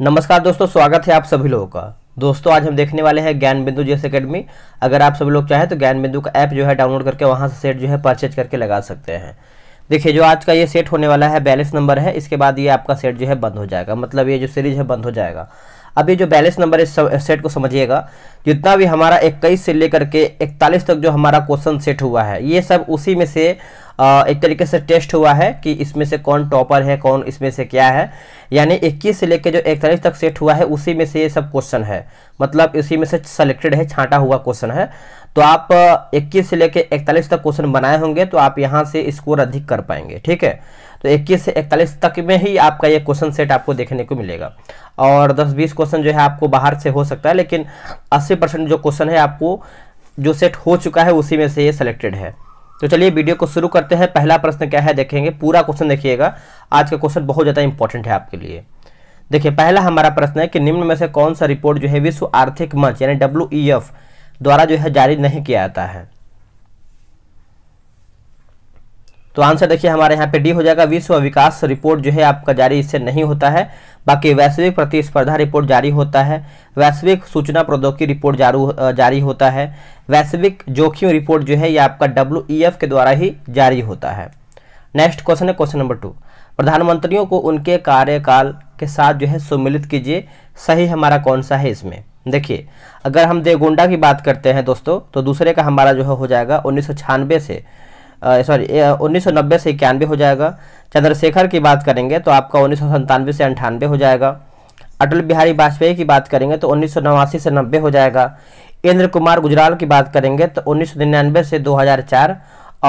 नमस्कार दोस्तों स्वागत है आप सभी लोगों का दोस्तों आज हम देखने वाले हैं ज्ञान बिंदु जीएस अकेडमी अगर आप सभी लोग चाहें तो ज्ञान बिंदु का ऐप जो है डाउनलोड करके वहां से सेट जो है परचेज करके लगा सकते हैं देखिए जो आज का ये सेट होने वाला है बैलेंस नंबर है इसके बाद ये आपका सेट जो है बंद हो जाएगा मतलब ये जो सीरीज है बंद हो जाएगा अब ये जो बैलेंस नंबर इस सेट को समझिएगा जितना भी हमारा इक्कीस से लेकर के इकतालीस तक जो हमारा क्वेश्चन सेट हुआ है ये सब उसी में से एक तरीके से टेस्ट हुआ है कि इसमें से कौन टॉपर है कौन इसमें से क्या है यानी इक्कीस से लेकर जो इकतालीस तक सेट हुआ है उसी में से ये सब क्वेश्चन है मतलब इसी में से सेलेक्टेड है छांटा हुआ क्वेश्चन है तो आप 21 से लेकर 41 तक क्वेश्चन बनाए होंगे तो आप यहाँ से स्कोर अधिक कर पाएंगे ठीक है तो 21 से 41 तक में ही आपका ये क्वेश्चन सेट आपको देखने को मिलेगा और 10-20 क्वेश्चन जो है आपको बाहर से हो सकता है लेकिन 80 परसेंट जो क्वेश्चन है आपको जो सेट हो चुका है उसी में से ये सेलेक्टेड है तो चलिए वीडियो को शुरू करते हैं पहला प्रश्न क्या है देखेंगे पूरा क्वेश्चन देखिएगा आज का क्वेश्चन बहुत ज़्यादा इंपॉर्टेंट है आपके लिए देखिए पहला हमारा प्रश्न है कि निम्न में से कौन सा रिपोर्ट जो है विश्व आर्थिक मंच यानी डब्ल्यू e द्वारा जो है जारी नहीं किया जाता है तो आंसर देखिए हमारे यहाँ पे डी हो जाएगा विश्व विकास रिपोर्ट जो है आपका जारी इससे नहीं होता है बाकी वैश्विक प्रतिस्पर्धा रिपोर्ट जारी होता है वैश्विक सूचना प्रौद्योगिकी रिपोर्ट जारी होता है वैश्विक जोखिम रिपोर्ट जो है ये आपका डब्ल्यू के द्वारा ही जारी होता है नेक्स्ट क्वेश्चन है क्वेश्चन नंबर टू प्रधानमंत्रियों को उनके कार्यकाल के साथ जो है सम्मिलित कीजिए सही हमारा कौन सा है इसमें देखिए अगर हम देवगोंडा की बात करते हैं दोस्तों तो दूसरे का हमारा जो है हो जाएगा उन्नीस से सॉरी उन्नीस से इक्यानवे हो जाएगा चंद्रशेखर की बात करेंगे तो आपका उन्नीस से अंठानवे हो जाएगा अटल बिहारी वाजपेयी की बात करेंगे तो उन्नीस से नब्बे हो जाएगा इंद्र कुमार गुजराल की बात करेंगे तो उन्नीस से 2004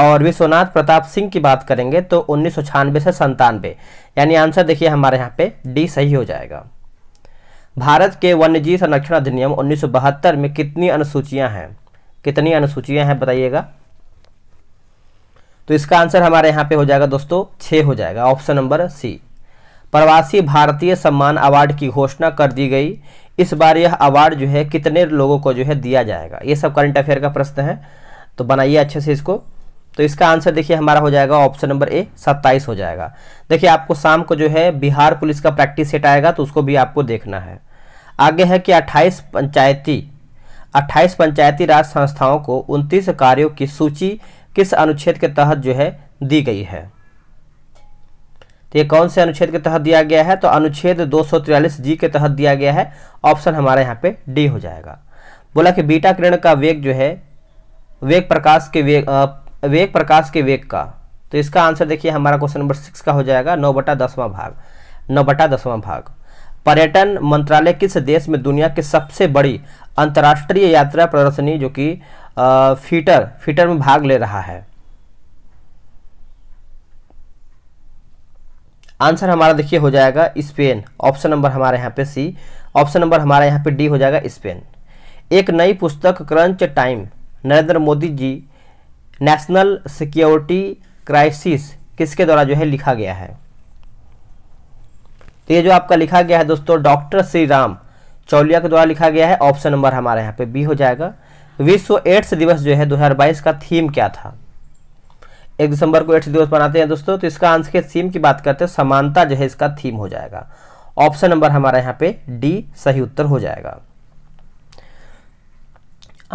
और विश्वनाथ प्रताप सिंह की बात करेंगे तो उन्नीस से संतानवे यानी आंसर देखिए हमारे यहाँ पे डी सही हो जाएगा भारत के वन्यजीव संरक्षण अधिनियम उन्नीस में कितनी अनुसूचियाँ हैं कितनी अनुसूचियाँ हैं बताइएगा तो इसका आंसर हमारे यहाँ पे हो जाएगा दोस्तों छः हो जाएगा ऑप्शन नंबर सी प्रवासी भारतीय सम्मान अवार्ड की घोषणा कर दी गई इस बार यह अवार्ड जो है कितने लोगों को जो है दिया जाएगा ये सब करंट अफेयर का प्रश्न है तो बनाइए अच्छे से इसको तो इसका आंसर देखिए हमारा हो जाएगा ऑप्शन नंबर ए सत्ताईस हो जाएगा देखिए आपको शाम को जो है बिहार पुलिस का प्रैक्टिस सेट आएगा तो उसको भी आपको देखना है आगे है कि अट्ठाईस पंचायती अट्ठाईस पंचायती राज संस्थाओं को उनतीस कार्यों की सूची किस अनुच्छेद के तहत जो है दी गई है तो ये कौन से अनुच्छेद के तहत दिया गया है तो अनुच्छेद दो जी के तहत दिया गया है ऑप्शन हमारे यहाँ पे डी हो जाएगा बोला कि बीटा किरण का वेग जो है वेग प्रकाश के वेग वेग प्रकाश के वेग का तो इसका आंसर देखिए हमारा क्वेश्चन नंबर सिक्स का हो जाएगा नौ बटा दसवां भाग नौ बटा दसवां भाग पर्यटन मंत्रालय किस देश में दुनिया की सबसे बड़ी अंतर्राष्ट्रीय यात्रा प्रदर्शनी जो कि फीटर फीटर में भाग ले रहा है आंसर हमारा देखिए हो जाएगा स्पेन ऑप्शन नंबर हमारे यहाँ पे सी ऑप्शन नंबर हमारे यहाँ पे डी हो जाएगा स्पेन एक नई पुस्तक crunch time Narendra Modi ji national security crisis किसके द्वारा जो है लिखा गया है तो ये जो आपका लिखा गया है दोस्तों डॉक्टर श्री राम चौलिया के द्वारा लिखा गया है ऑप्शन नंबर हमारे यहाँ पे बी हो जाएगा विश्व एड्स दिवस जो है 2022 का थीम क्या था एक दिसंबर को एड्स दिवस मनाते हैं दोस्तों तो इसका आंसर के थीम की बात करते हैं समानता जो है इसका थीम हो जाएगा ऑप्शन नंबर हमारा यहाँ पे डी सही उत्तर हो जाएगा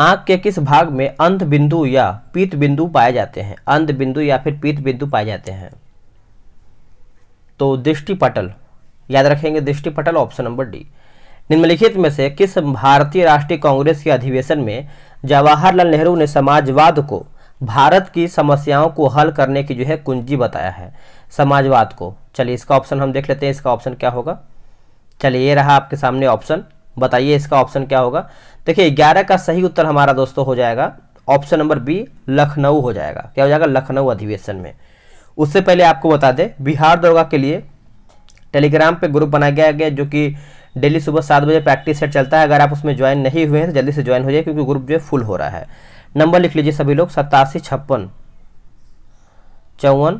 आंख के किस भाग में अंत बिंदु या पीत बिंदु पाए जाते हैं अंत बिंदु या फिर पीत बिंदु पाए जाते हैं तो दृष्टि पटल याद रखेंगे दृष्टि पटल ऑप्शन नंबर डी निम्नलिखित में से किस भारतीय राष्ट्रीय कांग्रेस के अधिवेशन में जवाहरलाल नेहरू ने समाजवाद को भारत की समस्याओं को हल करने की जो है कुंजी बताया है समाजवाद को चलिए इसका ऑप्शन हम देख लेते हैं इसका ऑप्शन क्या होगा चलिए ये रहा आपके सामने ऑप्शन बताइए इसका ऑप्शन क्या होगा देखिए ग्यारह का सही उत्तर हमारा दोस्तों हो जाएगा ऑप्शन नंबर बी लखनऊ हो जाएगा क्या हो जाएगा लखनऊ अधिवेशन में उससे पहले आपको बता दें बिहार दरोगा के लिए टेलीग्राम पे ग्रुप बनाया गया है जो कि डेली सुबह सात बजे प्रैक्टिस सेट चलता है अगर आप उसमें ज्वाइन नहीं हुए हैं तो जल्दी से ज्वाइन हो जाए क्योंकि ग्रुप जो है फुल हो रहा है नंबर लिख लीजिए सभी लोग सतासी छप्पन चौवन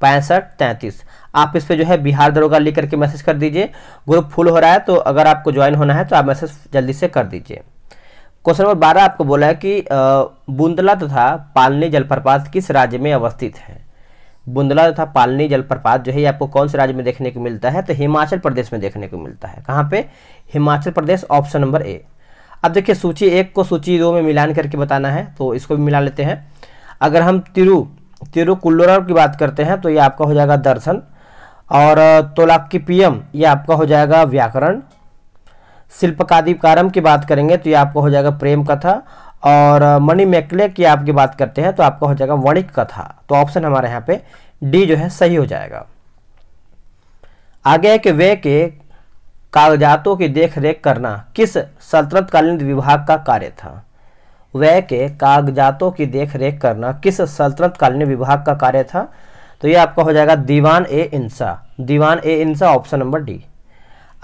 पैंसठ तैंतीस आप इस पर जो है बिहार दरोगा लिख करके मैसेज कर दीजिए ग्रुप फुल हो रहा है तो अगर आपको ज्वाइन होना है तो आप मैसेज जल्दी से कर दीजिए क्वेश्चन नंबर बारह आपको बोला है कि बुंदला तथा पालनी जलप्रपात किस राज्य में अवस्थित है बुंदला तथा पालनी जलप्रपात जो है आपको कौन से राज्य में देखने को मिलता है तो हिमाचल प्रदेश में देखने को मिलता है कहाँ पे Himachal Pradesh option number A अब देखिए सूची एक को सूची दो में मिलान करके बताना है तो इसको भी मिला लेते हैं अगर हम तिरु तिरुकुल्लोरम की बात करते हैं तो ये आपका हो जाएगा दर्शन और तोलाक्कीपियम यह आपका हो जाएगा व्याकरण शिल्पकादिकारम की बात करेंगे तो ये आपका हो जाएगा प्रेम कथा और मणि मैकले की आपकी बात करते हैं तो आपका हो जाएगा वणिक कथा तो ऑप्शन हमारे यहाँ पे डी जो है सही हो जाएगा आगे है कि वे के कागजातों की देखरेख करना किस सल्तनतकालीन विभाग का कार्य था वे के कागजातों की देखरेख करना किस सल्तनतकालीन विभाग का कार्य था तो ये आपका हो जाएगा Diwan e Insha Diwan e Insha option number D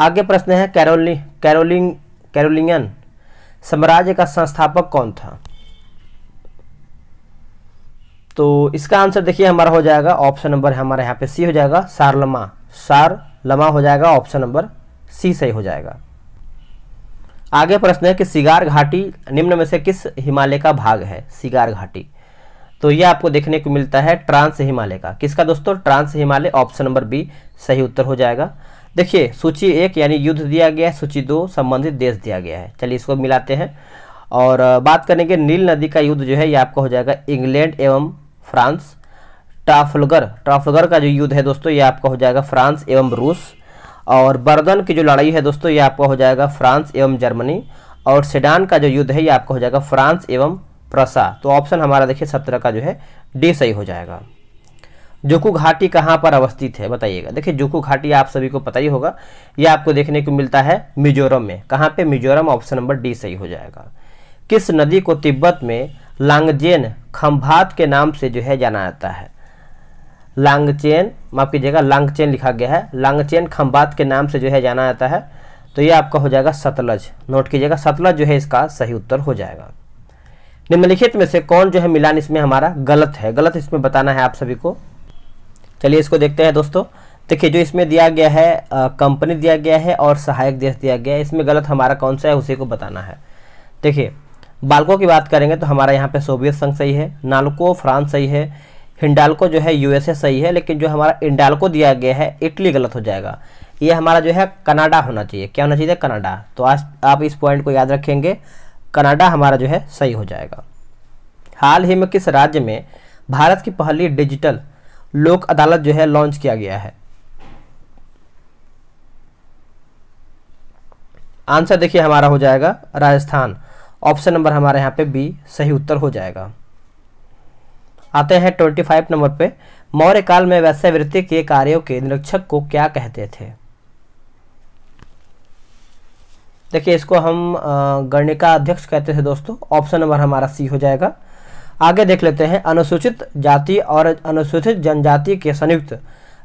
आगे प्रश्न है कैरोलिंग कैरोलिंग कैरोलिंगन साम्राज्य का संस्थापक कौन था तो इसका आंसर देखिए हमारा हो जाएगा ऑप्शन नंबर हमारे यहाँ पे सी हो जाएगा सारलमा सार लमा हो जाएगा ऑप्शन नंबर सी सही हो जाएगा आगे प्रश्न है कि सिगार घाटी निम्न में से किस हिमालय का भाग है सिगार घाटी तो यह आपको देखने को मिलता है ट्रांस हिमालय का किसका दोस्तों trans Himalaya option number B सही उत्तर हो जाएगा देखिए सूची एक यानी युद्ध दिया गया है सूची दो संबंधित देश दिया गया है चलिए इसको मिलाते हैं और बात करेंगे नील नदी का युद्ध जो है ये आपका हो जाएगा इंग्लैंड एवं फ्रांस ट्राफलगर ट्राफलगर का जो युद्ध है दोस्तों ये आपका हो जाएगा फ्रांस एवं रूस और बर्दन की जो लड़ाई है दोस्तों ये आपका हो जाएगा फ्रांस एवं जर्मनी और सेडान का जो युद्ध है ये आपका हो जाएगा फ्रांस एवं प्रसा तो ऑप्शन हमारा देखिए सत्रह का जो है डी सही हो जाएगा जोकू घाटी कहाँ पर अवस्थित है बताइएगा देखिए जोकू घाटी आप सभी को पता ही होगा यह आपको देखने को मिलता है मिजोरम में कहाँ पे मिजोरम ऑप्शन नंबर डी सही हो जाएगा किस नदी को तिब्बत में लांगजेन खम्भात के नाम से जो है जाना जाता है लांगचेन माफ कीजिएगा लांगचेन लिखा गया है लांगचेन खम्भात के नाम से जो है जाना जाता है तो ये आपका हो जाएगा सतलज नोट कीजिएगा सतलज जो है इसका सही उत्तर हो जाएगा निम्नलिखित में से कौन जो है मिलान इसमें हमारा गलत है गलत इसमें बताना है आप सभी को चलिए इसको देखते हैं दोस्तों देखिए जो इसमें दिया गया है कंपनी दिया गया है और सहायक देश दिया गया है इसमें गलत हमारा कौन सा है उसी को बताना है देखिए बालकों की बात करेंगे तो हमारा यहाँ पे सोवियत संघ सही है नालको फ्रांस सही है हिंडालको जो है यूएसए सही है लेकिन जो हमारा इंडालको दिया गया है इटली गलत हो जाएगा ये हमारा जो है कनाडा होना चाहिए क्या होना चाहिए कनाडा तो आज आप इस पॉइंट को याद रखेंगे कनाडा हमारा जो है सही हो जाएगा हाल ही में किस राज्य में भारत की पहली डिजिटल लोक अदालत जो है लॉन्च किया गया है आंसर देखिए हमारा हो जाएगा राजस्थान ऑप्शन नंबर हमारे यहां पे बी सही उत्तर हो जाएगा आते हैं ट्वेंटी फाइव नंबर पे मौर्य काल में वैश्यवृत्ति के कार्यों के निरीक्षक को क्या कहते थे देखिए इसको हम गणिका अध्यक्ष कहते थे दोस्तों ऑप्शन नंबर हमारा सी हो जाएगा आगे देख लेते हैं अनुसूचित जाति और अनुसूचित जनजाति के संयुक्त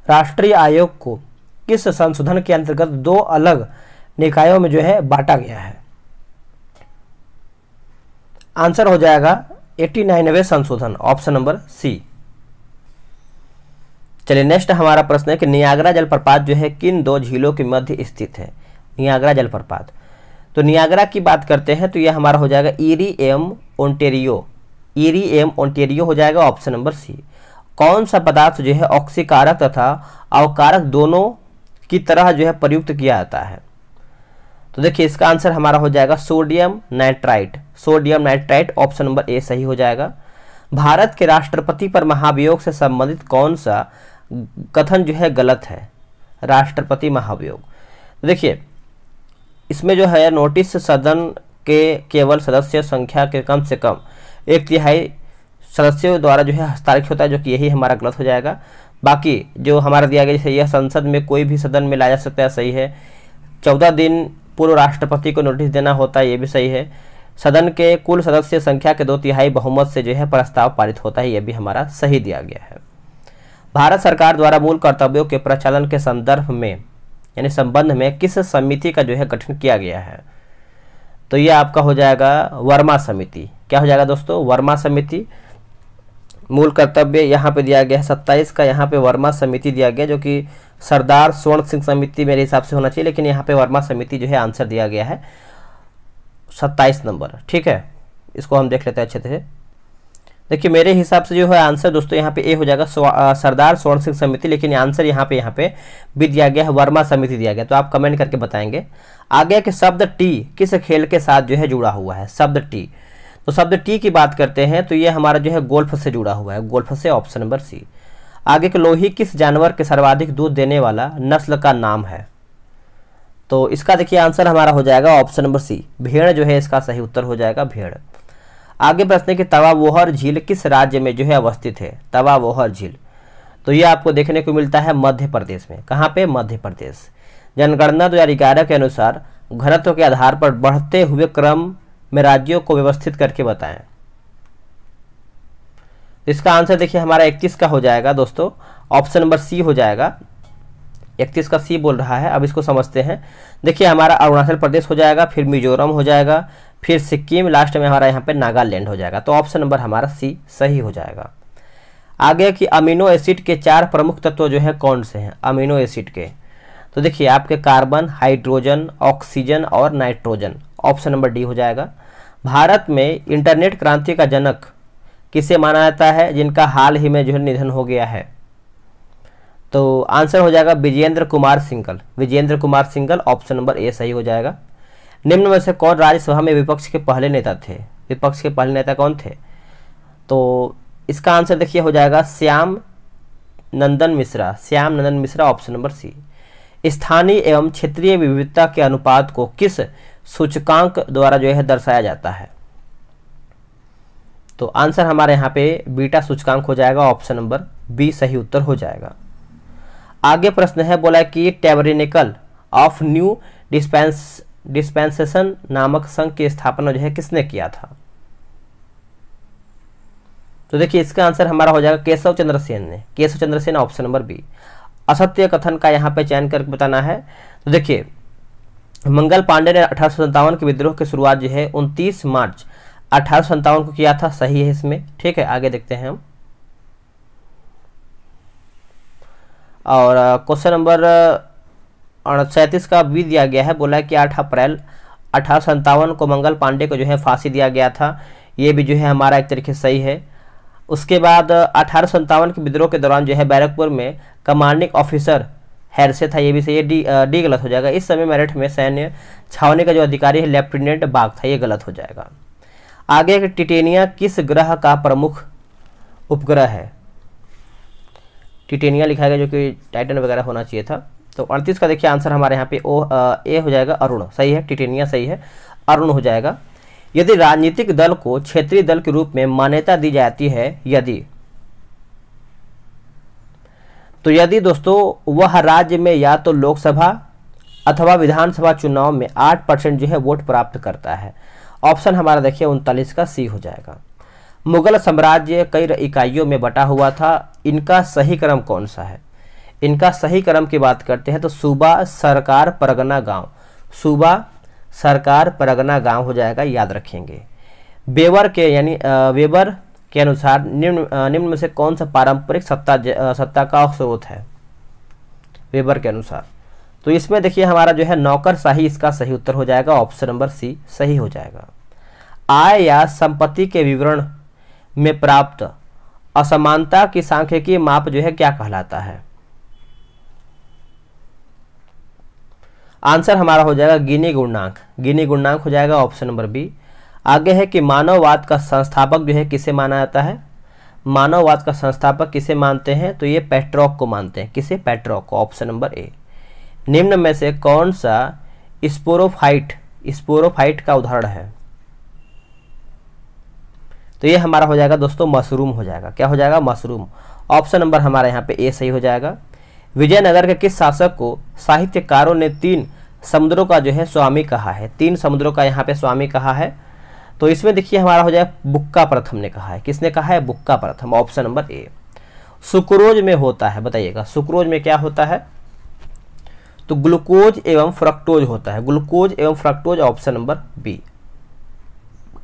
राष्ट्रीय आयोग को किस संशोधन के अंतर्गत दो अलग निकायों में जो है बांटा गया है आंसर हो जाएगा एट्टी नाइनवे संशोधन ऑप्शन नंबर सी चलिए नेक्स्ट हमारा प्रश्न है कि नियागरा जलप्रपात जो है किन दो झीलों के मध्य स्थित है नियागरा जलप्रपात तो नियागरा की बात करते हैं तो यह हमारा हो जाएगा ईरी एम ओंटेरियो एम ओंटेरियो हो जाएगा ऑप्शन नंबर सी कौन सा पदार्थ जो है ऑक्सीकारक तथा अवकारक दोनों की तरह जो है प्रयुक्त किया जाता है तो देखिए इसका आंसर हमारा हो जाएगा sodium nitrite sodium nitrite option number A सही हो जाएगा भारत के राष्ट्रपति पर महाभियोग से संबंधित कौन सा कथन जो है गलत है राष्ट्रपति महाभियोग तो देखिए इसमें जो है नोटिस सदन के केवल सदस्य संख्या के कम से कम एक तिहाई सदस्यों द्वारा जो है हस्ताक्षर होता है जो कि यही हमारा गलत हो जाएगा बाकी जो हमारा दिया गया जैसे यह संसद में कोई भी सदन में लाया जा सकता है सही है चौदह दिन पूर्व राष्ट्रपति को नोटिस देना होता है ये भी सही है सदन के कुल सदस्य संख्या के दो तिहाई बहुमत से जो है प्रस्ताव पारित होता है यह भी हमारा सही दिया गया है भारत सरकार द्वारा मूल कर्तव्यों के प्रचालन के संदर्भ में यानी संबंध में किस समिति का जो है गठन किया गया है तो ये आपका हो जाएगा वर्मा समिति क्या हो जाएगा दोस्तों वर्मा समिति मूल कर्तव्य यहाँ पे दिया गया है सत्ताईस का यहाँ पे वर्मा समिति दिया गया जो कि सरदार स्वर्ण सिंह समिति मेरे हिसाब से होना चाहिए लेकिन यहाँ पे वर्मा समिति जो है आंसर दिया गया है सत्ताईस नंबर ठीक है इसको हम देख लेते हैं अच्छे से देखिए मेरे हिसाब से जो है आंसर दोस्तों यहाँ पे ए हो जाएगा सरदार स्वर्ण सिंह समिति लेकिन आंसर यहाँ पे यहाँ पे भी दिया गया है वर्मा समिति दिया गया तो आप कमेंट करके बताएंगे आगे के शब्द टी किस खेल के साथ जो है जुड़ा हुआ है शब्द टी तो शब्द टी की बात करते हैं तो ये हमारा जो है गोल्फ से जुड़ा हुआ है गोल्फ से ऑप्शन नंबर सी आगे के लोही किस जानवर के सर्वाधिक दूध देने वाला नस्ल का नाम है तो इसका देखिए आंसर हमारा हो जाएगा ऑप्शन नंबर सी भेड़ जो है इसका सही उत्तर हो जाएगा भेड़ आगे प्रश्न है कि तवावोहर झील किस राज्य में जो है अवस्थित है तवावोहर झील तो ये आपको देखने को मिलता है मध्य प्रदेश में कहाँ पे मध्य प्रदेश जनगणना 2011 के अनुसार घनत्व के आधार पर बढ़ते हुए क्रम में राज्यों को व्यवस्थित करके बताएं इसका आंसर देखिए हमारा 21 का हो जाएगा दोस्तों ऑप्शन नंबर सी हो जाएगा इकतीस का सी बोल रहा है अब इसको समझते हैं देखिए हमारा अरुणाचल प्रदेश हो जाएगा फिर मिजोरम हो जाएगा फिर सिक्किम लास्ट में हमारा यहाँ पे नागालैंड हो जाएगा तो ऑप्शन नंबर हमारा सी सही हो जाएगा आगे कि अमीनो एसिड के चार प्रमुख तत्व जो है कौन से हैं अमीनो एसिड के तो देखिए आपके कार्बन हाइड्रोजन ऑक्सीजन और नाइट्रोजन ऑप्शन नंबर डी हो जाएगा भारत में इंटरनेट क्रांति का जनक किसे माना जाता है जिनका हाल ही में जो है निधन हो गया है तो आंसर हो जाएगा Vijendra Kumar Singal Vijendra Kumar Singal option number A सही हो जाएगा निम्न में से कौन राज्यसभा में विपक्ष के पहले नेता थे विपक्ष के पहले नेता कौन थे तो इसका आंसर देखिए हो जाएगा Shyam Nandan Mishra Shyam Nandan Mishra option number C स्थानीय एवं क्षेत्रीय विविधता के अनुपात को किस सूचकांक द्वारा जो है दर्शाया जाता है तो आंसर हमारे यहाँ पे बीटा सूचकांक हो जाएगा ऑप्शन नंबर बी सही उत्तर हो जाएगा आगे प्रश्न है बोला कि tabernacle of new dispense dispensation नामक संघ की स्थापना जो है किसने किया था तो देखिए इसका आंसर हमारा हो जाएगा केशव चंद्र सेन ने Keshav Chandra Sen option number B असत्य कथन का यहाँ पे चयन करके बताना है तो देखिए मंगल पांडे ने अठारह के विद्रोह की शुरुआत जो है उनतीस मार्च अठारह को किया था सही है इसमें ठीक है आगे देखते हैं हम और क्वेश्चन नंबर सैंतीस का भी दिया गया है बोला कि आठ अप्रैल अठारह को मंगल पांडे को जो है फांसी दिया गया था ये भी जो है हमारा एक तरीके सही है उसके बाद अठारह के विद्रोह के दौरान जो है बैरकपुर में कमांडिंग ऑफिसर हैरसे था ये भी सही है डी डी गलत हो जाएगा इस समय मेरठ में सैन्य छावनी का जो अधिकारी है लेफ्टिनेंट बाग था ये गलत हो जाएगा आगे टिटेनिया किस ग्रह का प्रमुख उपग्रह है टिटेनिया लिखा गया जो कि टाइटन वगैरह होना चाहिए था तो अड़तीस का देखिए आंसर हमारे यहाँ पे ओ आ, ए हो जाएगा अरुण सही है टिटेनिया सही है अरुण हो जाएगा यदि राजनीतिक दल को क्षेत्रीय दल के रूप में मान्यता दी जाती है यदि तो यदि दोस्तों वह राज्य में या तो लोकसभा अथवा विधानसभा चुनाव में आठ परसेंट जो है वोट प्राप्त करता है ऑप्शन हमारा देखिए उनतालीस का सी हो जाएगा मुगल साम्राज्य कई इकाइयों में बटा हुआ था इनका सही क्रम कौन सा है इनका सही क्रम की बात करते हैं तो सूबा सरकार परगना गांव सूबा सरकार परगना गांव हो जाएगा याद रखेंगे बेवर के यानी वेबर के अनुसार निम्न निम्न में से कौन सा पारंपरिक सत्ता सत्ता का स्रोत है वेबर के अनुसार तो इसमें देखिए हमारा जो है नौकर शाही इसका सही उत्तर हो जाएगा ऑप्शन नंबर सी सही हो जाएगा आय या संपत्ति के विवरण में प्राप्त असमानता की सांख्यिकीय माप जो है क्या कहलाता है आंसर हमारा हो जाएगा गिनी गुणांक गिनी गुणांक हो जाएगा ऑप्शन नंबर बी आगे है कि मानववाद का संस्थापक जो है किसे माना जाता है मानववाद का संस्थापक किसे मानते हैं तो ये पेट्रोक को मानते हैं किसे पेट्रोक को ऑप्शन नंबर ए निम्न में से कौन सा स्पोरोफाइट स्पोरोफाइट का उदाहरण है तो ये हमारा हो जाएगा दोस्तों मशरूम हो जाएगा क्या हो जाएगा मशरूम ऑप्शन नंबर हमारे यहाँ पे ए सही हो जाएगा विजयनगर के किस शासक को साहित्यकारों ने तीन समुद्रों का जो है स्वामी कहा है तीन समुद्रों का यहाँ पे स्वामी कहा है तो इसमें देखिए हमारा हो जाए बुक्का प्रथम ने कहा है किसने कहा है बुक्का प्रथम ऑप्शन नंबर ए सुक्रोज में होता है बताइएगा सुक्रोज में क्या होता है तो ग्लूकोज एवं फ्रक्टोज होता है ग्लूकोज एवं फ्रक्टोज ऑप्शन नंबर बी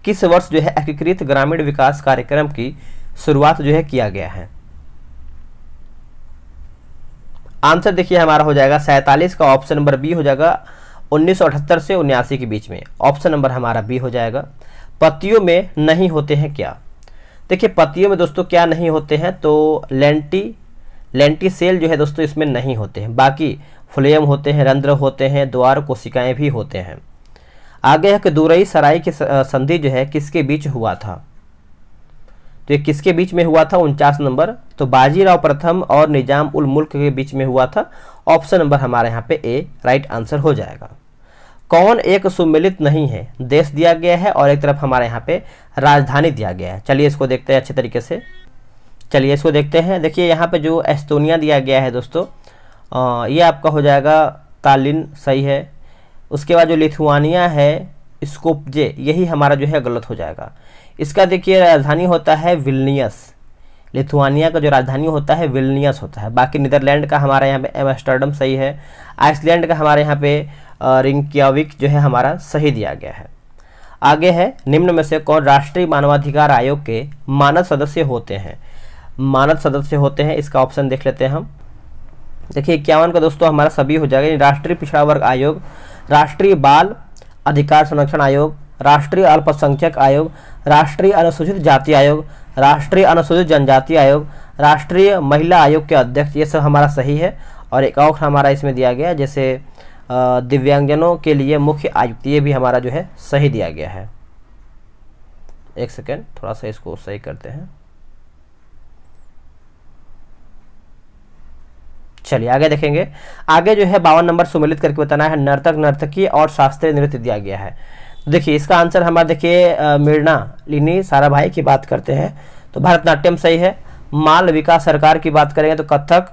किस वर्ष जो है एकीकृत ग्रामीण विकास कार्यक्रम की शुरुआत जो है किया गया है आंसर देखिए हमारा हो जाएगा सैतालीस का ऑप्शन नंबर बी हो जाएगा उन्नीस से उन्यासी के बीच में ऑप्शन नंबर हमारा बी हो जाएगा पतियों में नहीं होते हैं क्या देखिए पतियों में दोस्तों क्या नहीं होते हैं तो लेंटी लेंटी सेल जो है दोस्तों इसमें नहीं होते हैं बाकी फ्लेम होते हैं रंध्र होते हैं द्वार कोशिकाएं भी होते हैं आगे है कि दुरई सराय की संधि जो है किसके बीच हुआ था तो ये किसके बीच में हुआ था उनचास नंबर तो बाजीराव प्रथम और निजाम उल मुल्क के बीच में हुआ था ऑप्शन नंबर हमारे यहाँ पे ए राइट आंसर हो जाएगा कौन एक सुमिलित नहीं है देश दिया गया है और एक तरफ हमारे यहाँ पे राजधानी दिया गया है चलिए इसको देखते हैं अच्छे तरीके से चलिए इसको देखते हैं देखिए यहाँ पे जो एस्तोनिया दिया गया है दोस्तों ये आपका हो जाएगा तालिन सही है उसके बाद जो लिथुआनिया है स्कोपजे यही हमारा जो है गलत हो जाएगा इसका देखिए राजधानी होता है विलनियस लिथुआनिया का जो राजधानी होता है विलनियस होता है बाकी नीदरलैंड का हमारा यहाँ पे एमस्टर्डम सही है आइसलैंड का हमारे यहाँ पे रिंकियाविक जो है हमारा सही दिया गया है आगे है निम्न में से कौन राष्ट्रीय मानवाधिकार आयोग के मानद सदस्य होते हैं मानद सदस्य होते हैं इसका ऑप्शन देख लेते हैं हम देखिए इक्यावन का दोस्तों हमारा सभी हो जाएगा राष्ट्रीय पिछड़ा वर्ग आयोग राष्ट्रीय बाल अधिकार संरक्षण आयोग राष्ट्रीय अल्पसंख्यक आयोग राष्ट्रीय अनुसूचित जाति आयोग राष्ट्रीय अनुसूचित जनजाति आयोग राष्ट्रीय महिला आयोग के अध्यक्ष ये सब हमारा सही है और एक और हमारा इसमें दिया गया जैसे दिव्यांगजनों के लिए मुख्य आयुक्त ये भी हमारा जो है सही दिया गया है एक सेकेंड थोड़ा सा इसको सही करते हैं चलिए आगे देखेंगे आगे जो है बावन नंबर सुमिलित करके बताना है नर्तक नर्तकी और शास्त्रीय नृत्य दिया गया है देखिए इसका आंसर हमारा देखिए मिर्ना लिनी सारा भाई की बात करते हैं तो भरतनाट्यम सही है माल विकास सरकार की बात करेंगे तो कथक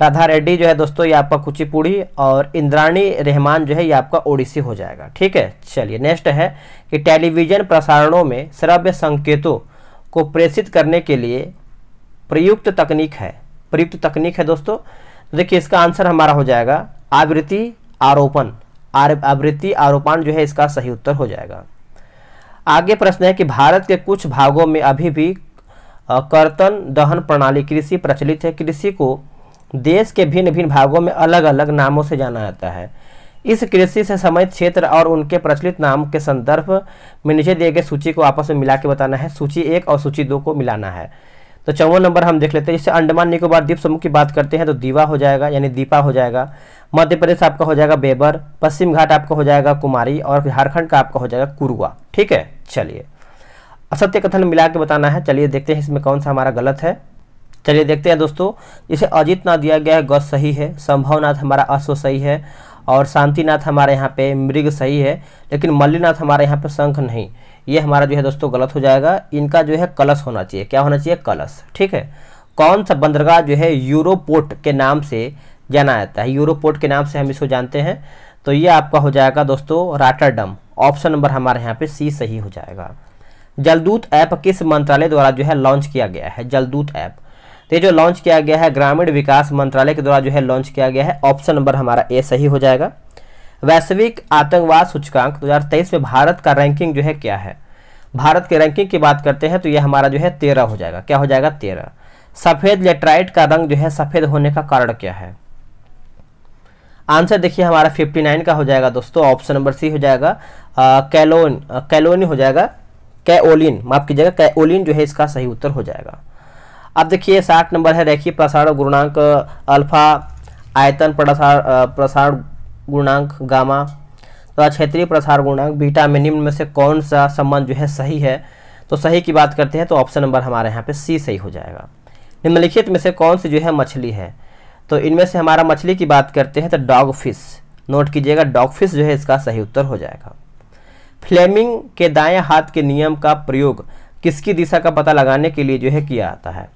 राधा रेड्डी जो है दोस्तों ये आपका कुचिपुड़ी और इंद्राणी रहमान जो है ये आपका ओडिसी हो जाएगा ठीक है चलिए नेक्स्ट है कि टेलीविजन प्रसारणों में श्रव्य संकेतों को प्रेषित करने के लिए प्रयुक्त तकनीक है प्रयुक्त तकनीक है दोस्तों तो देखिए इसका आंसर हमारा हो जाएगा आवृत्ति आरोपण आवृत्ति आरोपण जो है इसका सही उत्तर हो जाएगा आगे प्रश्न है कि भारत के कुछ भागों में अभी भी कर्तन दहन प्रणाली कृषि प्रचलित है कृषि को देश के भिन्न भिन्न भागों में अलग अलग नामों से जाना जाता है इस कृषि से संबंधित क्षेत्र और उनके प्रचलित नाम के संदर्भ में नीचे दिए गए सूची को आपस में मिला के बताना है सूची एक और सूची दो को मिलाना है तो चौवन नंबर हम देख लेते हैं जैसे अंडमान निकोबार द्वीप समूह की बात करते हैं तो दीवा हो जाएगा यानी दीपा हो जाएगा मध्य प्रदेश आपका हो जाएगा बेबर पश्चिम घाट आपका हो जाएगा कुमारी और झारखंड का आपका हो जाएगा कुरुआ ठीक है चलिए असत्य कथन मिला के बताना है चलिए देखते हैं इसमें कौन सा हमारा गलत है चलिए देखते हैं दोस्तों इसे अजित ना दिया गया है गौ सही है संभावनाथ हमारा अश्व सही है और शांतिनाथ हमारे यहाँ पे मृग सही है लेकिन मल्लीनाथ हमारे यहाँ पे शंख नहीं ये हमारा जो है दोस्तों गलत हो जाएगा इनका जो है कलश होना चाहिए क्या होना चाहिए कलश ठीक है कौन सा बंदरगाह जो है यूरोपोर्ट के नाम से जाना जाता है यूरोपोर्ट के नाम से हम इसको जानते हैं तो ये आपका हो जाएगा दोस्तों राटरडम ऑप्शन नंबर हमारे यहाँ पे सी सही हो जाएगा जलदूत ऐप किस मंत्रालय द्वारा जो है लॉन्च किया गया है जलदूत ऐप तो ये जो लॉन्च किया गया है ग्रामीण विकास मंत्रालय के द्वारा जो है लॉन्च किया गया है ऑप्शन नंबर हमारा ए सही हो जाएगा वैश्विक आतंकवाद सूचकांक 2023 में भारत का रैंकिंग जो है क्या है भारत के रैंकिंग की बात करते हैं तो यह हमारा जो है तेरह हो जाएगा क्या हो जाएगा तेरह सफ़ेद लेट्राइट का रंग जो है सफ़ेद होने का कारण क्या है आंसर देखिए हमारा 59 का हो जाएगा दोस्तों ऑप्शन नंबर सी हो जाएगा कैलोन कैलोनी हो जाएगा कैओलिन माफ कीजिएगा कैओलिन जो है इसका सही उत्तर हो जाएगा अब देखिए साठ नंबर है रेखीय प्रसारण गुणांक अल्फा आयतन प्रसार प्रसारण गुणांक गामा तथा तो क्षेत्रीय प्रसार गुणांक बीटा में निम्न में से कौन सा संबंध जो है सही है तो सही की बात करते हैं तो ऑप्शन नंबर हमारे यहाँ पे सी सही हो जाएगा निम्नलिखित में से कौन सी जो है मछली है तो इनमें से हमारा मछली की बात करते हैं तो डॉग फिश नोट कीजिएगा डॉग फिश जो है इसका सही उत्तर हो जाएगा फ्लेमिंग के दाएं हाथ के नियम का प्रयोग किसकी दिशा का पता लगाने के लिए जो है किया जाता है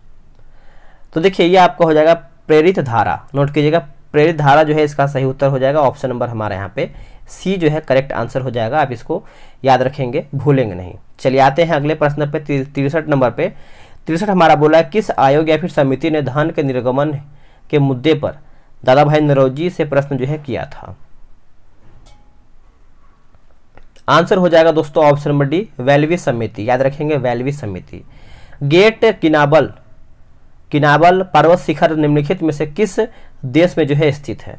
तो देखिए ये आपका हो जाएगा प्रेरित धारा नोट कीजिएगा प्रेरित धारा जो है इसका सही उत्तर हो जाएगा ऑप्शन नंबर हमारे यहाँ पे सी जो है करेक्ट आंसर हो जाएगा आप इसको याद रखेंगे भूलेंगे नहीं चलिए आते हैं अगले प्रश्न पे तिरसठ नंबर पे तिरसठ हमारा बोला है किस आयोग या फिर समिति ने धन के निर्गमन के मुद्दे पर दादा भाई नरोजी से प्रश्न जो है किया था आंसर हो जाएगा दोस्तों ऑप्शन नंबर डी वैल्वी समिति याद रखेंगे वैल्वी समिति गेट किनाबल किनावल पर्वत शिखर निम्नलिखित में से किस देश में जो है स्थित है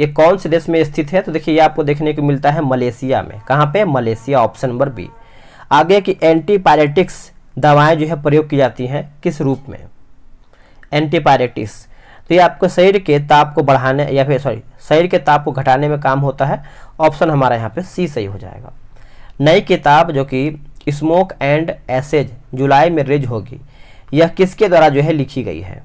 ये कौन से देश में स्थित है तो देखिए ये आपको देखने को मिलता है मलेशिया में कहाँ पे मलेशिया ऑप्शन नंबर बी आगे की एंटीपायरेटिक्स दवाएं जो है प्रयोग की जाती हैं किस रूप में एंटीपायरेटिक्स तो ये आपको शरीर के ताप को बढ़ाने या फिर सॉरी शरीर के ताप को घटाने में काम होता है ऑप्शन हमारा यहाँ पे सी सही हो जाएगा नई किताब जो कि स्मोक एंड एसेज जुलाई में रिज होगी यह किसके द्वारा जो है लिखी गई है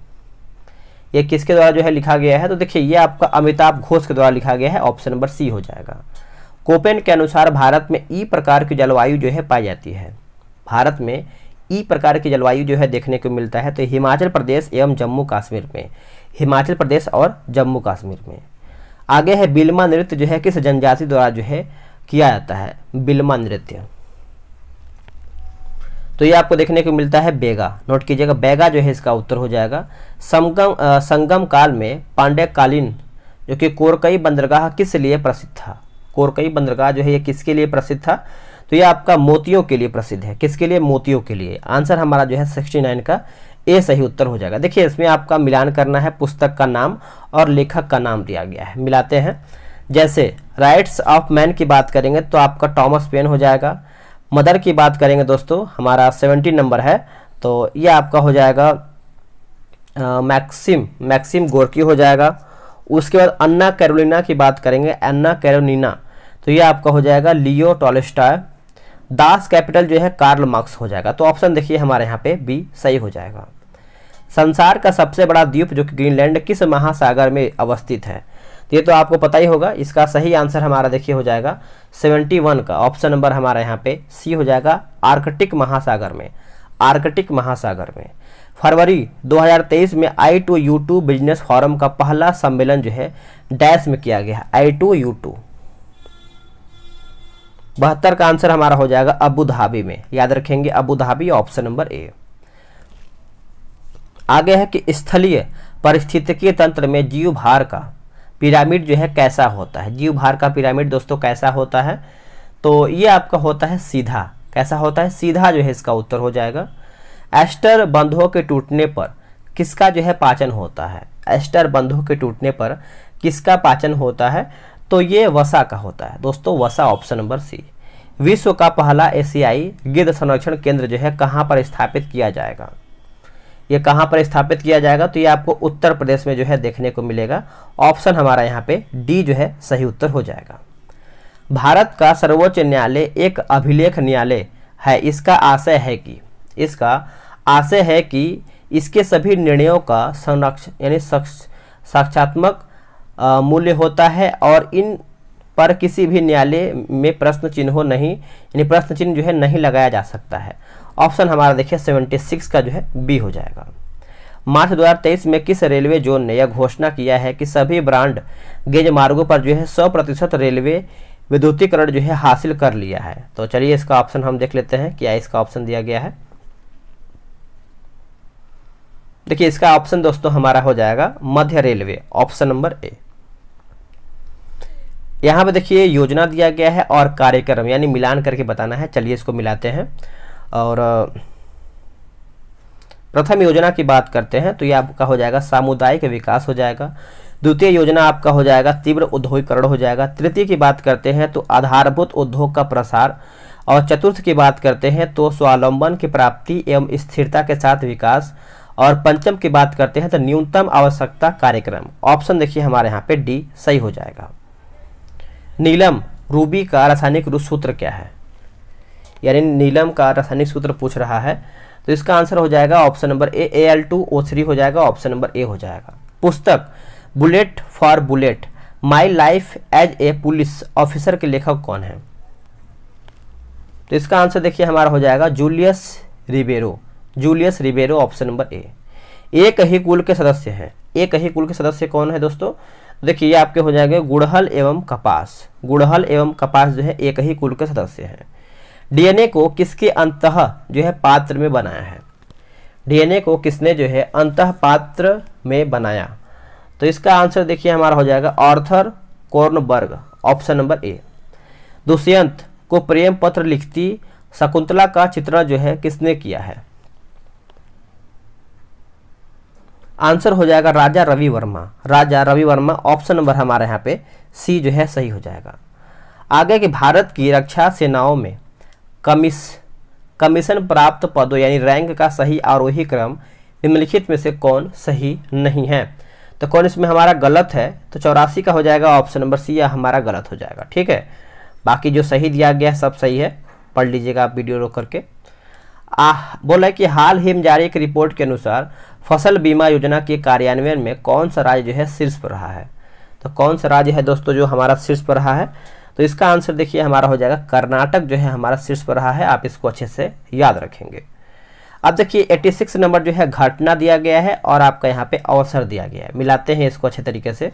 यह किसके द्वारा जो है लिखा गया है तो देखिए यह आपका अमिताभ घोष के द्वारा लिखा गया है ऑप्शन नंबर सी हो जाएगा कोपेन के अनुसार भारत में ई प्रकार की जलवायु जो है पाई जाती है भारत में ई प्रकार की जलवायु जो है देखने को मिलता है तो हिमाचल प्रदेश एवं जम्मू कश्मीर में हिमाचल प्रदेश और जम्मू कश्मीर में आगे है बिल्मा नृत्य जो है किस जनजाति द्वारा जो है किया जाता है बिल्मा नृत्य तो ये आपको देखने को मिलता है बेगा नोट कीजिएगा बेगा जो है इसका उत्तर हो जाएगा संगम आ, संगम काल में पांड्यकालीन कालीन जो कि कोरकई बंदरगाह किस लिए प्रसिद्ध था कोरकई बंदरगाह जो है ये किसके लिए प्रसिद्ध था तो ये आपका मोतियों के लिए प्रसिद्ध है किसके लिए मोतियों के लिए आंसर हमारा जो है सिक्सटी नाइन का ए सही उत्तर हो जाएगा देखिए इसमें आपका मिलान करना है पुस्तक का नाम और लेखक का नाम दिया गया है मिलाते हैं जैसे राइट्स ऑफ मैन की बात करेंगे तो आपका टॉमस पेन हो जाएगा मदर की बात करेंगे दोस्तों हमारा सेवेंटीन नंबर है तो ये आपका हो जाएगा मैक्सिम मैक्सिम गोरकी हो जाएगा उसके बाद अन्ना कैरोलिना की बात करेंगे अन्ना कैरोलिना तो ये आपका हो जाएगा लियो टॉलेस्टाय दास कैपिटल जो है कार्ल मार्क्स हो जाएगा तो ऑप्शन देखिए हमारे यहाँ पे बी सही हो जाएगा संसार का सबसे बड़ा द्वीप जो कि ग्रीनलैंड किस महासागर में अवस्थित है ये तो आपको पता ही होगा इसका सही आंसर हमारा देखिए हो जाएगा 71 का ऑप्शन नंबर हमारा यहाँ पे सी हो जाएगा आर्कटिक महासागर में आर्कटिक महासागर में फरवरी 2023 में I two U two business forum का पहला सम्मेलन जो है डैश में किया गया आई टू यू टू बहत्तर का आंसर हमारा हो जाएगा अबू धाबी में याद रखेंगे Abu Dhabi option number A आगे है कि स्थलीय परिस्थितिकीय तंत्र में जीव भार का पिरामिड जो है कैसा होता है जीव भार का पिरामिड दोस्तों कैसा होता है तो ये आपका होता है सीधा कैसा होता है सीधा जो है इसका उत्तर हो जाएगा एस्टर बंधों के टूटने पर किसका जो है पाचन होता है एस्टर बंधों के टूटने पर किसका पाचन होता है तो ये वसा का होता है दोस्तों वसा ऑप्शन नंबर सी विश्व का पहला एशियाई गिद्ध संरक्षण केंद्र जो है कहाँ पर स्थापित किया जाएगा ये कहाँ पर स्थापित किया जाएगा तो ये आपको उत्तर प्रदेश में जो है देखने को मिलेगा ऑप्शन हमारा यहाँ पे डी जो है सही उत्तर हो जाएगा भारत का सर्वोच्च न्यायालय एक अभिलेख न्यायालय है इसका आशय है कि इसका आशय है कि इसके सभी निर्णयों का संरक्षण यानी साक्षात्मक मूल्य होता है और इन पर किसी भी न्यायालय में प्रश्न चिन्ह नहीं यानी प्रश्न चिन्ह जो है नहीं लगाया जा सकता है ऑप्शन हमारा देखिए 76 का जो है बी हो जाएगा मार्च 2023 में किस रेलवे जोन ने यह घोषणा किया है कि सभी ब्रांड गेज मार्गों पर जो है 100 प्रतिशत रेलवे विद्युतीकरण जो है हासिल कर लिया है तो चलिए इसका ऑप्शन हम देख लेते हैं क्या इसका ऑप्शन दिया गया है देखिए इसका ऑप्शन दोस्तों हमारा हो जाएगा Madhya railway option number A यहां पे देखिए योजना दिया गया है और कार्यक्रम यानी मिलान करके बताना है चलिए इसको मिलाते हैं और प्रथम योजना की बात करते हैं तो ये आपका हो जाएगा सामुदायिक विकास हो जाएगा द्वितीय योजना आपका हो जाएगा तीव्र उद्योगीकरण हो जाएगा तृतीय की बात करते हैं तो आधारभूत उद्योग का प्रसार और चतुर्थ की बात करते हैं तो स्वावलंबन की प्राप्ति एवं स्थिरता के साथ विकास और पंचम की बात करते हैं तो न्यूनतम आवश्यकता कार्यक्रम ऑप्शन देखिए हमारे यहाँ पे डी सही हो जाएगा नीलम रूबी का रासायनिक रूप सूत्र क्या है यानी नीलम का रासायनिक सूत्र पूछ रहा है तो इसका आंसर हो जाएगा option number A A L two O three हो जाएगा ऑप्शन नंबर ए हो जाएगा पुस्तक bullet for bullet my life as a police officer के लेखक कौन है तो इसका आंसर देखिए हमारा हो जाएगा Julius Ribeiro Julius Ribeiro option number A एक ही कुल के सदस्य हैं एक ही कुल के सदस्य कौन है दोस्तों देखिए आपके हो जाएंगे गुड़हल एवं कपास गुड़हल एवं कपास जो है एक ही कुल के सदस्य हैं डीएनए को किसके अंत जो है पात्र में बनाया है डीएनए को किसने जो है अंत पात्र में बनाया तो इसका आंसर देखिए हमारा हो जाएगा Arthur Kornberg option number A Dushyant को प्रेम पत्र लिखती शकुंतला का चित्रण जो है किसने किया है आंसर हो जाएगा राजा रवि वर्मा राजा रवि वर्मा ऑप्शन नंबर हमारे यहाँ पे सी जो है सही हो जाएगा आगे की भारत की रक्षा सेनाओं में कमिस कमीशन प्राप्त पदों यानी रैंक का सही आरोही क्रम निम्नलिखित में से कौन सही नहीं है तो कौन इसमें हमारा गलत है तो चौरासी का हो जाएगा ऑप्शन नंबर सी या हमारा गलत हो जाएगा ठीक है बाकी जो सही दिया गया है सब सही है पढ़ लीजिएगा आप वीडियो रोक करके आ बोला कि हाल ही में जारी एक रिपोर्ट के अनुसार फसल बीमा योजना के कार्यान्वयन में कौन सा राज्य जो है शीर्ष पर रहा है तो कौन सा राज्य है दोस्तों जो हमारा शीर्ष पर रहा है तो इसका आंसर देखिए हमारा हो जाएगा कर्नाटक जो है हमारा शीर्ष पर रहा है आप इसको अच्छे से याद रखेंगे अब देखिए 86 नंबर जो है घटना दिया गया है और आपका यहाँ पे अवसर दिया गया है मिलाते हैं इसको अच्छे तरीके से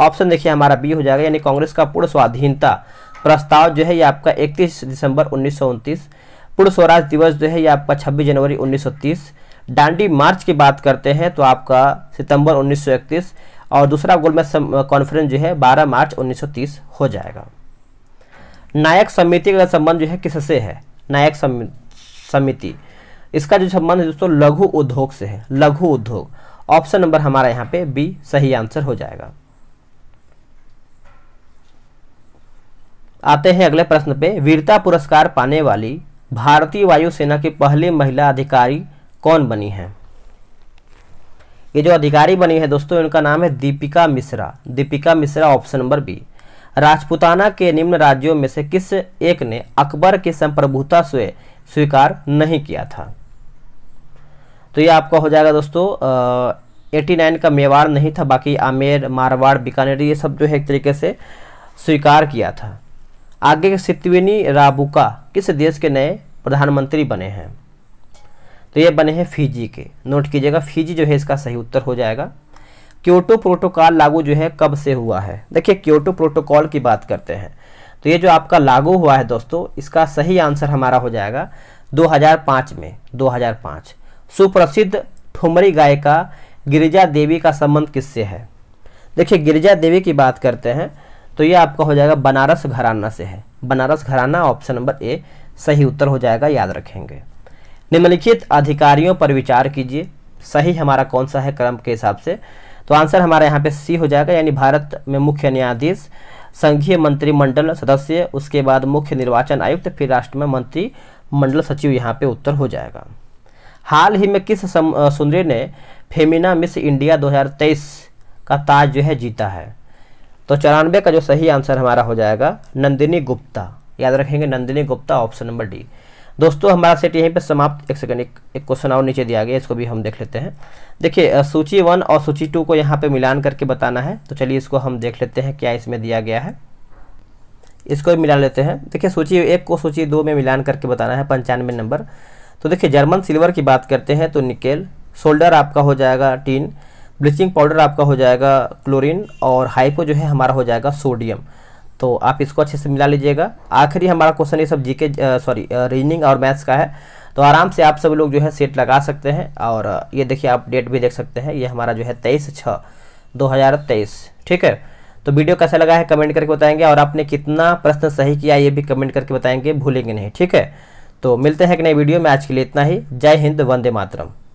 ऑप्शन देखिए हमारा बी हो जाएगा यानी कांग्रेस का पूर्ण स्वाधीनता प्रस्ताव जो है ये आपका 31 दिसंबर उन्नीस पूर्ण स्वराज दिवस जो है ये आपका 26 जनवरी 1930 डांडी मार्च की बात करते हैं तो आपका सितंबर उन्नीस और दूसरा गोलमेज कॉन्फ्रेंस जो है 12 मार्च 1930 हो जाएगा नायक समिति का संबंध जो है किससे है नायक समिति इसका जो संबंध है दोस्तों लघु उद्योग से है लघु उद्योग ऑप्शन नंबर हमारा यहाँ पे बी सही आंसर हो जाएगा आते हैं अगले प्रश्न पे वीरता पुरस्कार पाने वाली भारतीय वायुसेना की पहली महिला अधिकारी कौन बनी है ये जो अधिकारी बनी है दोस्तों इनका नाम है Deepika Mishra Deepika Mishra option number B Rajputana के निम्न राज्यों में से किस एक ने अकबर की संप्रभुता से स्वीकार नहीं किया था तो ये आपका हो जाएगा दोस्तों एटी नाइन का मेवाड़ नहीं था बाकी आमेर मारवाड़ बीकानेर ये सब जो है एक तरीके से स्वीकार किया था आगे के सितविनी राबुका किस देश के नए प्रधानमंत्री बने हैं तो ये बने हैं फिजी के नोट कीजिएगा फिजी जो है इसका सही उत्तर हो जाएगा क्योटो प्रोटोकॉल लागू जो है कब से हुआ है देखिए क्योटो प्रोटोकॉल की बात करते हैं तो ये जो आपका लागू हुआ है दोस्तों इसका सही आंसर हमारा हो जाएगा 2005 में 2005 सुप्रसिद्ध ठुमरी गायिका गिरिजा देवी का संबंध किससे है देखिए गिरिजा देवी की बात करते हैं तो ये आपका हो जाएगा बनारस घराना से है बनारस घराना ऑप्शन नंबर ए सही उत्तर हो जाएगा याद रखेंगे निम्नलिखित अधिकारियों पर विचार कीजिए सही हमारा कौन सा है क्रम के हिसाब से तो आंसर हमारा यहाँ पे सी हो जाएगा यानी भारत में मुख्य न्यायाधीश संघीय मंत्रिमंडल सदस्य उसके बाद मुख्य निर्वाचन आयुक्त फिर राष्ट्र में मंत्रिमंडल सचिव यहाँ पे उत्तर हो जाएगा हाल ही में किस सुंदरी ने फेमिना मिस इंडिया 2023 का ताज जो है जीता है तो चौरानवे का जो सही आंसर हमारा हो जाएगा नंदिनी गुप्ता याद रखेंगे Nandini Gupta option number D दोस्तों हमारा सेट यहीं पे समाप्त एक सेकंड एक एक क्वेश्चन और नीचे दिया गया इसको भी हम देख लेते हैं देखिए सूची वन और सूची टू को यहाँ पे मिलान करके बताना है तो चलिए इसको हम देख लेते हैं क्या इसमें दिया गया है इसको भी मिला लेते हैं देखिए सूची एक को सूची दो में मिलान करके बताना है पंचानवे नंबर तो देखिए जर्मन सिल्वर की बात करते हैं तो निकेल शोल्डर आपका हो जाएगा टीन ब्लीचिंग पाउडर आपका हो जाएगा क्लोरिन और हाइपो जो है हमारा हो जाएगा सोडियम तो आप इसको अच्छे से मिला लीजिएगा आखिरी हमारा क्वेश्चन ये सब जी सॉरी रीजनिंग और मैथ्स का है तो आराम से आप सभी लोग जो है सेट लगा सकते हैं और ये देखिए आप डेट भी देख सकते हैं ये हमारा जो है तेईस छः दो हज़ार तेईस ठीक है तो वीडियो कैसा लगा है कमेंट करके बताएंगे और आपने कितना प्रश्न सही किया ये भी कमेंट करके बताएंगे भूलेंगे नहीं ठीक है तो मिलते हैं एक नई वीडियो में आज के लिए इतना ही जय हिंद वंदे मातरम